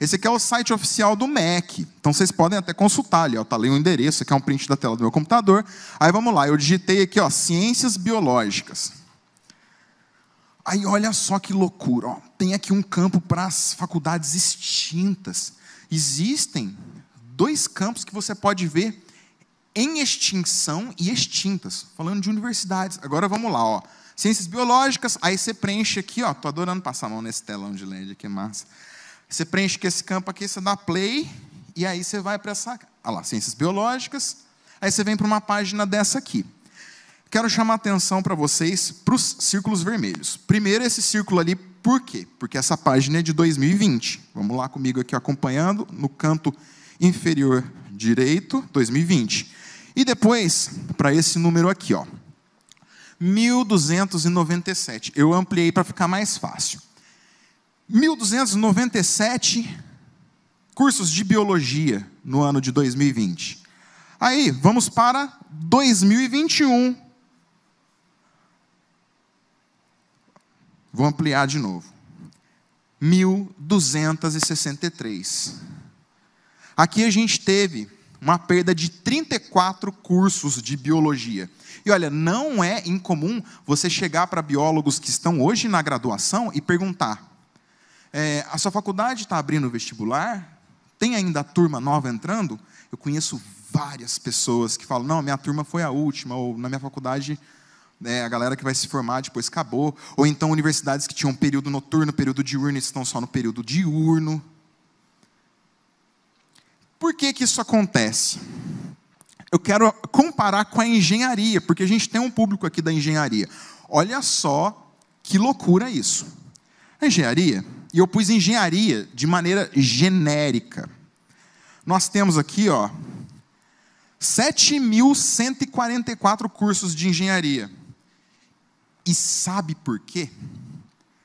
Esse aqui é o site oficial do MEC. Então vocês podem até consultar ali. Ó, tá ali o um endereço, aqui é um print da tela do meu computador. Aí vamos lá, eu digitei aqui, ó, ciências biológicas. Aí olha só que loucura. Ó, tem aqui um campo para as faculdades extintas. Existem dois campos que você pode ver em extinção e extintas. Falando de universidades. Agora vamos lá, ó. Ciências biológicas, aí você preenche aqui, ó. Tô adorando passar a mão nesse telão de LED aqui, massa. Você preenche com esse campo aqui, você dá play, e aí você vai para essa. Ah lá, ciências biológicas. Aí você vem para uma página dessa aqui. Quero chamar a atenção para vocês para os círculos vermelhos. Primeiro, esse círculo ali, por quê? Porque essa página é de 2020. Vamos lá comigo aqui acompanhando, no canto inferior direito, 2020. E depois, para esse número aqui, ó. 1297. Eu ampliei para ficar mais fácil. 1297 cursos de biologia no ano de 2020. Aí, vamos para 2021. Vou ampliar de novo. 1263. Aqui a gente teve uma perda de 34 cursos de biologia. E olha, não é incomum você chegar para biólogos que estão hoje na graduação e perguntar: é, a sua faculdade está abrindo o vestibular, tem ainda a turma nova entrando, eu conheço várias pessoas que falam, não, minha turma foi a última, ou na minha faculdade é, a galera que vai se formar depois acabou, ou então universidades que tinham período noturno, período diurno, estão só no período diurno. Por que, que isso acontece? Eu quero comparar com a engenharia, porque a gente tem um público aqui da engenharia. Olha só que loucura isso. A engenharia, e eu pus engenharia de maneira genérica. Nós temos aqui, ó, 7.144 cursos de engenharia. E sabe por quê?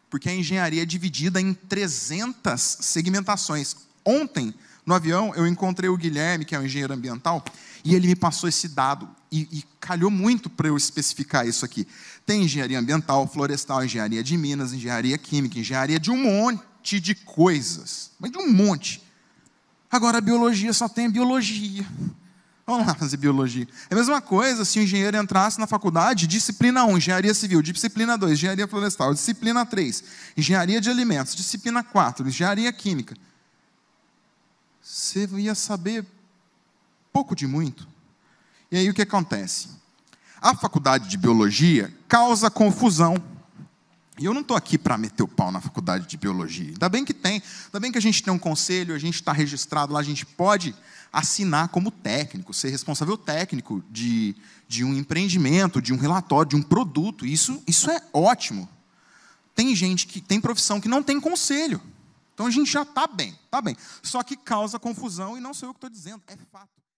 Porque a engenharia é dividida em 300 segmentações. Ontem, no avião, eu encontrei o Guilherme, que é um engenheiro ambiental, e ele me passou esse dado e, e calhou muito para eu especificar isso aqui. Tem engenharia ambiental, florestal, engenharia de minas, engenharia química, engenharia de um monte de coisas, mas de um monte. Agora a biologia só tem biologia. Vamos lá fazer biologia. É a mesma coisa se o engenheiro entrasse na faculdade, disciplina 1, engenharia civil, disciplina 2, engenharia florestal, disciplina 3, engenharia de alimentos, disciplina 4, engenharia química. Você ia saber pouco de muito. E aí o que acontece? A faculdade de biologia causa confusão. E eu não estou aqui para meter o pau na faculdade de biologia. Ainda bem que tem, ainda bem que a gente tem um conselho, a gente está registrado lá, a gente pode assinar como técnico, ser responsável técnico de, de um empreendimento, de um relatório, de um produto. Isso, isso é ótimo. Tem gente que tem profissão que não tem conselho. Então a gente já está bem, está bem. Só que causa confusão e não sou eu que estou dizendo, é fato.